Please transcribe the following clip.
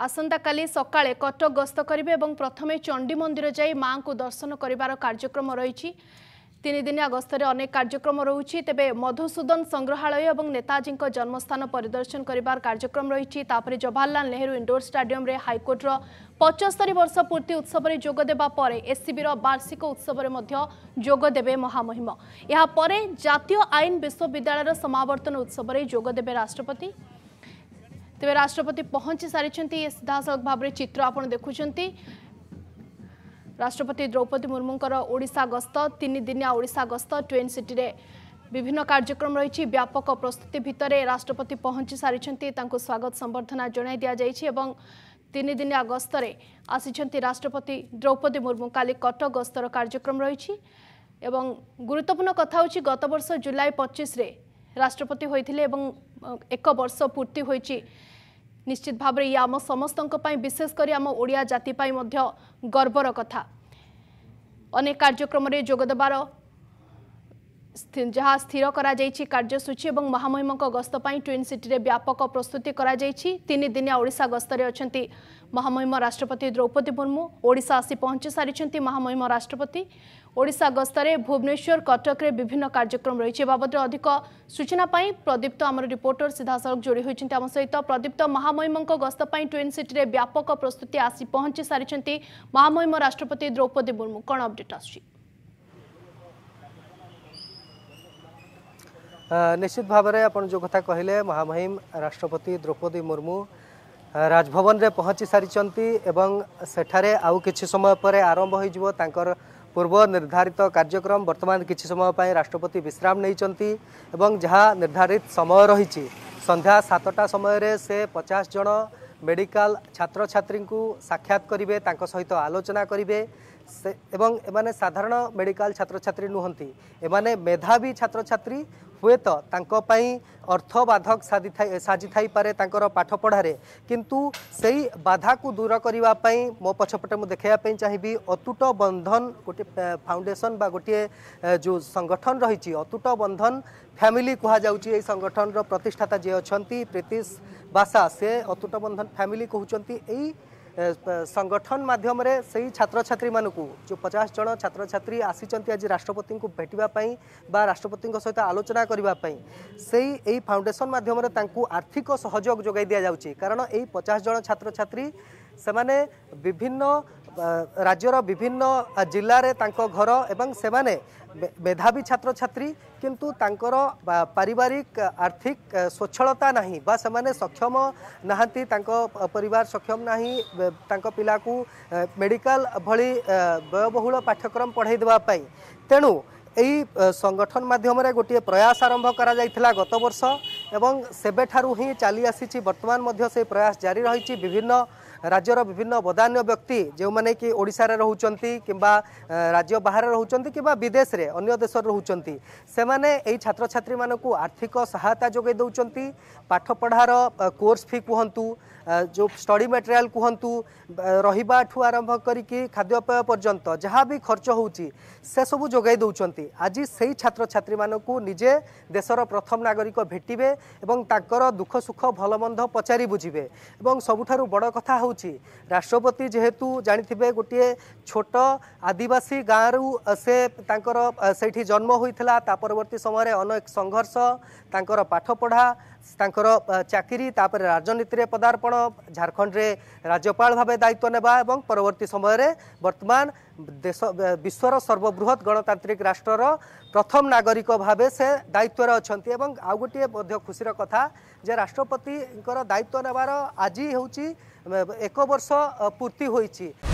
आसताकाली सकाळे कटक गस्त एवं प्रथमे चण्डी मन्दिर जा मार्शन गरेर कार्याक्रम रह गस्तै अनेक कार्यक्रम रहे मधुसूदन सङ्ग्रहालय नेताजी जन्मस्थान परिदर्शन कार्यक्रम रहिछि रह जवाहरलाल नेहरू इन्डोर स्टाडम हाइकोर्टर पचस्तरी वर्ष पूर्ति उत्सवले जदेवा एससिबिर वार्षिक उत्सवे महामहिम यहाँ जातीय आइन विश्वविद्यालयर उत्सव उत्सवले जोगदेवे राष्ट्रपति ତେବେ ରାଷ୍ଟ୍ରପତି ପହଞ୍ଚି ସାରିଛନ୍ତି ଏ ସିଧାସଳଖ ଭାବରେ ଚିତ୍ର ଆପଣ ଦେଖୁଛନ୍ତି ରାଷ୍ଟ୍ରପତି ଦ୍ରୌପଦୀ ମୁର୍ମୁଙ୍କର ଓଡ଼ିଶା ଗସ୍ତ ତିନିଦିନିଆ ଓଡ଼ିଶା ଗସ୍ତ ଟ୍ୱେନ୍ ସିଟିରେ ବିଭିନ୍ନ କାର୍ଯ୍ୟକ୍ରମ ରହିଛି ବ୍ୟାପକ ପ୍ରସ୍ତୁତି ଭିତରେ ରାଷ୍ଟ୍ରପତି ପହଞ୍ଚି ସାରିଛନ୍ତି ତାଙ୍କୁ ସ୍ୱାଗତ ସମ୍ବର୍ଦ୍ଧନା ଜଣାଇ ଦିଆଯାଇଛି ଏବଂ ତିନିଦିନିଆ ଗସ୍ତରେ ଆସିଛନ୍ତି ରାଷ୍ଟ୍ରପତି ଦ୍ରୌପଦୀ ମୁର୍ମୁ କାଲି କଟକ ଗସ୍ତର କାର୍ଯ୍ୟକ୍ରମ ରହିଛି ଏବଂ ଗୁରୁତ୍ୱପୂର୍ଣ୍ଣ କଥା ହେଉଛି ଗତବର୍ଷ ଜୁଲାଇ ପଚିଶରେ ରାଷ୍ଟ୍ରପତି ହୋଇଥିଲେ ଏବଂ ଏକ ବର୍ଷ ପୂର୍ତ୍ତି ହୋଇଛି ନିଶ୍ଚିତ ଭାବରେ ଇଏ ଆମ ସମସ୍ତଙ୍କ ପାଇଁ ବିଶେଷ କରି ଆମ ଓଡ଼ିଆ ଜାତି ପାଇଁ ମଧ୍ୟ ଗର୍ବର କଥା ଅନେକ କାର୍ଯ୍ୟକ୍ରମରେ ଯୋଗଦେବାର ଯାହା ସ୍ଥିର କରାଯାଇଛି କାର୍ଯ୍ୟସୂଚୀ ଏବଂ ମହାମହିମଙ୍କ ଗସ୍ତ ପାଇଁ ଟ୍ୱିନ୍ ସିଟିରେ ବ୍ୟାପକ ପ୍ରସ୍ତୁତି କରାଯାଇଛି ତିନି ଦିନିଆ ଓଡ଼ିଶା ଗସ୍ତରେ ଅଛନ୍ତି ମହାମହିମ ରାଷ୍ଟ୍ରପତି ଦ୍ରୌପଦୀ ମୁର୍ମୁ ଓଡ଼ିଶା ଆସି ପହଞ୍ଚି ସାରିଛନ୍ତି ମହାମହିମ ରାଷ୍ଟ୍ରପତି ଓଡ଼ିଶା ଗସ୍ତରେ ଭୁବନେଶ୍ୱର କଟକରେ ବିଭିନ୍ନ କାର୍ଯ୍ୟକ୍ରମ ରହିଛି ଏ ବାବଦରେ ଅଧିକ ସୂଚନା ପାଇଁ ପ୍ରଦୀପ୍ତ ଆମର ରିପୋର୍ଟର ସିଧାସଳଖ ଯୋଡ଼ି ହୋଇଛନ୍ତି ଆମ ସହିତ ପ୍ରଦୀପ୍ତ ମହାମହିମଙ୍କ ଗସ୍ତ ପାଇଁ ଟ୍ୱିନ୍ ସିଟିରେ ବ୍ୟାପକ ପ୍ରସ୍ତୁତି ଆସି ପହଞ୍ଚି ସାରିଛନ୍ତି ମହାମହିମ ରାଷ୍ଟ୍ରପତି ଦ୍ରୌପଦୀ ମୁର୍ମୁ କ'ଣ ଅପଡେଟ୍ ଆସୁଛି ନିଶ୍ଚିତ ଭାବରେ ଆପଣ ଯେଉଁ କଥା କହିଲେ ମହାମହିମ ରାଷ୍ଟ୍ରପତି ଦ୍ରୌପଦୀ ମୁର୍ମୁ ରାଜଭବନରେ ପହଞ୍ଚି ସାରିଛନ୍ତି ଏବଂ ସେଠାରେ ଆଉ କିଛି ସମୟ ପରେ ଆରମ୍ଭ ହୋଇଯିବ ତାଙ୍କର ପୂର୍ବ ନିର୍ଦ୍ଧାରିତ କାର୍ଯ୍ୟକ୍ରମ ବର୍ତ୍ତମାନ କିଛି ସମୟ ପାଇଁ ରାଷ୍ଟ୍ରପତି ବିଶ୍ରାମ ନେଇଛନ୍ତି ଏବଂ ଯାହା ନିର୍ଦ୍ଧାରିତ ସମୟ ରହିଛି ସନ୍ଧ୍ୟା ସାତଟା ସମୟରେ ସେ ପଚାଶ ଜଣ ମେଡ଼ିକାଲ ଛାତ୍ରଛାତ୍ରୀଙ୍କୁ ସାକ୍ଷାତ କରିବେ ତାଙ୍କ ସହିତ ଆଲୋଚନା କରିବେ ସେ ଏବଂ ଏମାନେ ସାଧାରଣ ମେଡ଼ିକାଲ ଛାତ୍ରଛାତ୍ରୀ ନୁହନ୍ତି ଏମାନେ ମେଧାବୀ ଛାତ୍ରଛାତ୍ରୀ ହୁଏତ ତାଙ୍କ ପାଇଁ ଅର୍ଥ ବାଧକ ସାଜିଥାଇ ସାଜିଥାଇପାରେ ତାଙ୍କର ପାଠ ପଢ଼ାରେ କିନ୍ତୁ ସେଇ ବାଧାକୁ ଦୂର କରିବା ପାଇଁ ମୋ ପଛପଟେ ମୁଁ ଦେଖାଇବା ପାଇଁ ଚାହିଁବି ଅତୁଟ ବନ୍ଧନ ଗୋଟିଏ ଫାଉଣ୍ଡେସନ୍ ବା ଗୋଟିଏ ଯେଉଁ ସଂଗଠନ ରହିଛି ଅତୁଟ ବନ୍ଧନ ଫ୍ୟାମିଲି କୁହାଯାଉଛି ଏହି ସଂଗଠନର ପ୍ରତିଷ୍ଠାତା ଯିଏ ଅଛନ୍ତି ପ୍ରୀତିଶ ବାସା ସେ ଅତୁଟ ବନ୍ଧନ ଫ୍ୟାମିଲି କହୁଛନ୍ତି ଏଇ সংগঠন মাধ্যমে সেই ছাত্রছাত্রী মানুষ যে পচাশ জন ছাত্রছাত্রী আসিছেন আজ রাষ্ট্রপতি ভেটবা বা রাষ্ট্রপতি সহ আলোচনা করা সেই এই ফাউন্ডেসন মাধ্যমে তাঁকু আর্থিক সহযোগ যোগাই দিয়া যাচ্ছে কারণ এই পচাশ জন ছাত্রছাত্রী সে বিভিন্ন রাজ্যর বিভিন্ন জেলায় তাঁর ঘর এবং সেমানে মেধাবী ছাত্রছাত্রী কিন্তু তাঁর পারিবারিক আর্থিক স্বচ্ছলতা না বা সে সক্ষম না পরিবার সক্ষম না তাঁর পিলাকু মেডিকাল ভি ব্যয়বহুল পাঠ্যক্রম পড়াই দেওয়া তেণু এই সংগঠন মাধ্যমে গোটিয়ে প্রয়াস আরম্ভ করা যাই গত বর্ষ এবং সেবেঠারু হি চালি আসিছি বর্তমান মধ্য সেই প্রয়াস জারি রয়েছে বিভিন্ন ରାଜ୍ୟର ବିଭିନ୍ନ ବଦାନ୍ୟ ବ୍ୟକ୍ତି ଯେଉଁମାନେ କି ଓଡ଼ିଶାରେ ରହୁଛନ୍ତି କିମ୍ବା ରାଜ୍ୟ ବାହାରେ ରହୁଛନ୍ତି କିମ୍ବା ବିଦେଶରେ ଅନ୍ୟ ଦେଶରେ ରହୁଛନ୍ତି ସେମାନେ ଏଇ ଛାତ୍ରଛାତ୍ରୀମାନଙ୍କୁ ଆର୍ଥିକ ସହାୟତା ଯୋଗାଇ ଦେଉଛନ୍ତି ପାଠପଢ଼ାର କୋର୍ସ ଫି କୁହନ୍ତୁ ଯେଉଁ ଷ୍ଟଡ଼ି ମେଟେରିଆଲ୍ କୁହନ୍ତୁ ରହିବାଠୁ ଆରମ୍ଭ କରିକି ଖାଦ୍ୟପେୟ ପର୍ଯ୍ୟନ୍ତ ଯାହା ବି ଖର୍ଚ୍ଚ ହେଉଛି ସେସବୁ ଯୋଗାଇ ଦେଉଛନ୍ତି ଆଜି ସେଇ ଛାତ୍ରଛାତ୍ରୀମାନଙ୍କୁ ନିଜେ ଦେଶର ପ୍ରଥମ ନାଗରିକ ଭେଟିବେ ଏବଂ ତାଙ୍କର ଦୁଃଖ ସୁଖ ଭଲମନ୍ଦ ପଚାରି ବୁଝିବେ ଏବଂ ସବୁଠାରୁ ବଡ଼ କଥା ହେଉଛି ହେଉଛି ରାଷ୍ଟ୍ରପତି ଯେହେତୁ ଜାଣିଥିବେ ଗୋଟିଏ ଛୋଟ ଆଦିବାସୀ ଗାଁରୁ ସେ ତାଙ୍କର ସେଇଠି ଜନ୍ମ ହୋଇଥିଲା ତା ପରବର୍ତ୍ତୀ ସମୟରେ ଅନେକ ସଂଘର୍ଷ ତାଙ୍କର ପାଠପଢ଼ା ତାଙ୍କର ଚାକିରି ତାପରେ ରାଜନୀତିରେ ପଦାର୍ପଣ ଝାଡ଼ଖଣ୍ଡରେ ରାଜ୍ୟପାଳ ଭାବେ ଦାୟିତ୍ୱ ନେବା ଏବଂ ପରବର୍ତ୍ତୀ ସମୟରେ ବର୍ତ୍ତମାନ ଦେଶ ବିଶ୍ୱର ସର୍ବବୃହତ ଗଣତାନ୍ତ୍ରିକ ରାଷ୍ଟ୍ରର ପ୍ରଥମ ନାଗରିକ ଭାବେ ସେ ଦାୟିତ୍ୱରେ ଅଛନ୍ତି ଏବଂ ଆଉ ଗୋଟିଏ ମଧ୍ୟ ଖୁସିର କଥା ଯେ ରାଷ୍ଟ୍ରପତିଙ୍କର ଦାୟିତ୍ୱ ନେବାର ଆଜି ହେଉଛି ଏକ ବର୍ଷ ପୂର୍ତ୍ତି ହୋଇଛି